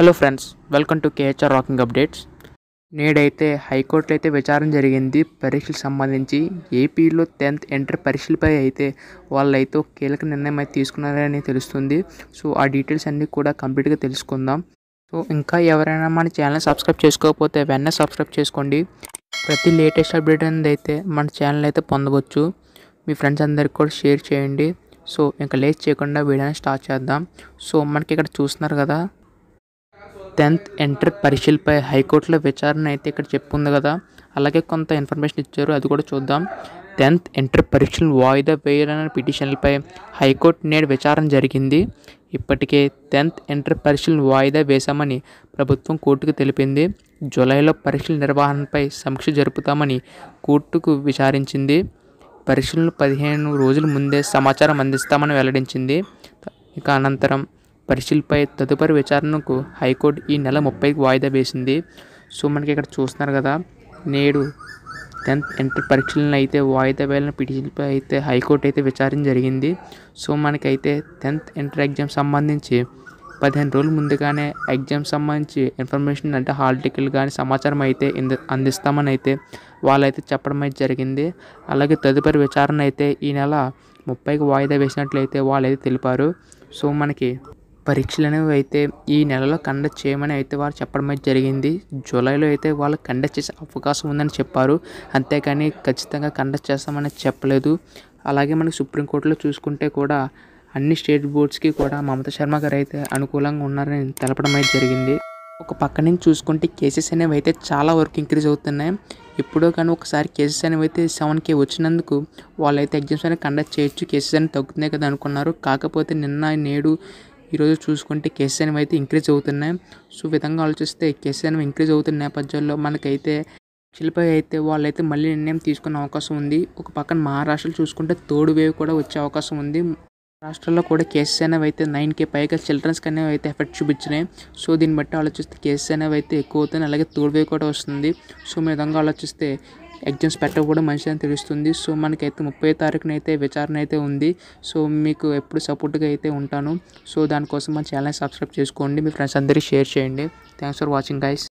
hello friends welcome to KHR rocking updates నేడైతే హైకోర్టులో అయితే విచారణ జరిగింది పరీక్షలకు సంబంధించి ఏపీలో టెన్త్ ఎంటర్ పరీక్షలపై అయితే వాళ్ళైతే కీలక నిర్ణయం అయితే తీసుకున్నారని తెలుస్తుంది సో ఆ డీటెయిల్స్ అన్నీ కూడా కంప్లీట్గా తెలుసుకుందాం సో ఇంకా ఎవరైనా మన ఛానల్ సబ్స్క్రైబ్ చేసుకోకపోతే వెన్న సబ్స్క్రైబ్ చేసుకోండి ప్రతి లేటెస్ట్ అప్డేట్ అనేది అయితే మన ఛానల్ అయితే పొందవచ్చు మీ ఫ్రెండ్స్ అందరికి కూడా షేర్ చేయండి సో ఇంకా లేట్ చేయకుండా వీడియోని స్టార్ట్ చేద్దాం సో మనకి ఇక్కడ చూస్తున్నారు కదా టెన్త్ ఎంటర్ పరీక్షలపై హైకోర్టులో విచారణ అయితే ఇక్కడ చెప్పుంది కదా అలాగే కొంత ఇన్ఫర్మేషన్ ఇచ్చారు అది కూడా చూద్దాం టెన్త్ ఎంటర్ పరీక్షలను వాయిదా వేయాలనే పిటిషన్లపై హైకోర్టు నేడు విచారణ జరిగింది ఇప్పటికే టెన్త్ ఎంటర్ పరీక్షలను వాయిదా వేశామని ప్రభుత్వం కోర్టుకు తెలిపింది జూలైలో పరీక్షల నిర్వహణపై సమీక్ష జరుపుతామని కోర్టుకు విచారించింది పరీక్షలను పదిహేను రోజుల ముందే సమాచారం అందిస్తామని వెల్లడించింది ఇక అనంతరం పరిశీలిపై తదుపరి విచారణకు హైకోర్టు ఈ నెల ముప్పైకి వాయిదా వేసింది సో మనకి ఇక్కడ చూస్తున్నారు కదా నేడు టెన్త్ ఇంటర్ పరీక్షలను అయితే వాయిదా వేయాలని పిటిషన్పై అయితే హైకోర్టు అయితే విచారణ జరిగింది సో మనకైతే టెన్త్ ఇంటర్ ఎగ్జామ్ సంబంధించి పదిహేను రోజుల ముందుగానే ఎగ్జామ్ సంబంధించి ఇన్ఫర్మేషన్ అంటే హాల్ టికెట్లు కానీ సమాచారం అయితే అందిస్తామని అయితే వాళ్ళైతే చెప్పడం అయితే జరిగింది అలాగే తదుపరి విచారణ అయితే ఈ నెల ముప్పైకి వాయిదా వేసినట్లయితే వాళ్ళైతే తెలిపారు సో మనకి పరీక్షలు అనేవి అయితే ఈ నెలలో కండక్ట్ చేయమని అయితే వారు చెప్పడం అయితే జరిగింది జూలైలో అయితే వాళ్ళు కండక్ట్ చేసే అవకాశం ఉందని చెప్పారు అంతేకాని ఖచ్చితంగా కండక్ట్ చేస్తామని చెప్పలేదు అలాగే మనకి సుప్రీంకోర్టులో చూసుకుంటే కూడా అన్ని స్టేట్ బోర్డ్స్కి కూడా మమతా శర్మ గారు అయితే అనుకూలంగా ఉన్నారని తెలపడం అయితే జరిగింది ఒక పక్క నుంచి చూసుకుంటే కేసెస్ అనేవి అయితే చాలా వరకు ఇంక్రీజ్ అవుతున్నాయి ఎప్పుడో కానీ ఒకసారి కేసెస్ అనేవి అయితే సెవెన్ కే వచ్చినందుకు వాళ్ళైతే ఎగ్జామ్స్ అనేవి కండక్ట్ చేయొచ్చు కేసెస్ అనేవి తగ్గుతున్నాయి కదా అనుకున్నారు కాకపోతే నిన్న నేడు ఈరోజు చూసుకుంటే కేసీ అనేవి అయితే ఇంక్రీజ్ అవుతున్నాయి సో విధంగా ఆలోచిస్తే కేసీ అనేవి ఇంక్రీజ్ అవుతున్న నేపథ్యంలో మనకైతే శిల్పై అయితే వాళ్ళైతే మళ్ళీ నిర్ణయం తీసుకునే అవకాశం ఉంది ఒక పక్కన మహారాష్ట్రలో చూసుకుంటే తోడు వేవ్ కూడా వచ్చే అవకాశం ఉంది రాష్ట్రాల్లో కూడా కేసెస్ అనేవి అయితే నైన్ కే పైగా చిల్డ్రన్స్కి అనేవి అయితే ఎఫెక్ట్ చూపించినాయి సో దీన్ని బట్టి ఆలోచిస్తే కేసెస్ అనేవి అయితే ఎక్కువ అవుతుంది అలాగే తోడువే కూడా వస్తుంది సో మీ విధంగా ఆలోచిస్తే ఎగ్జామ్స్ పెట్ట కూడా మంచిది అని తెలుస్తుంది సో మనకైతే ముప్పై తారీఖున అయితే విచారణ అయితే ఉంది సో మీకు ఎప్పుడు సపోర్ట్గా అయితే ఉంటాను సో దానికోసం మన ఛానల్ సబ్స్క్రైబ్ చేసుకోండి మీ ఫ్రెండ్స్ అందరికీ షేర్ చేయండి థ్యాంక్స్ ఫర్ వాచింగ్ గైస్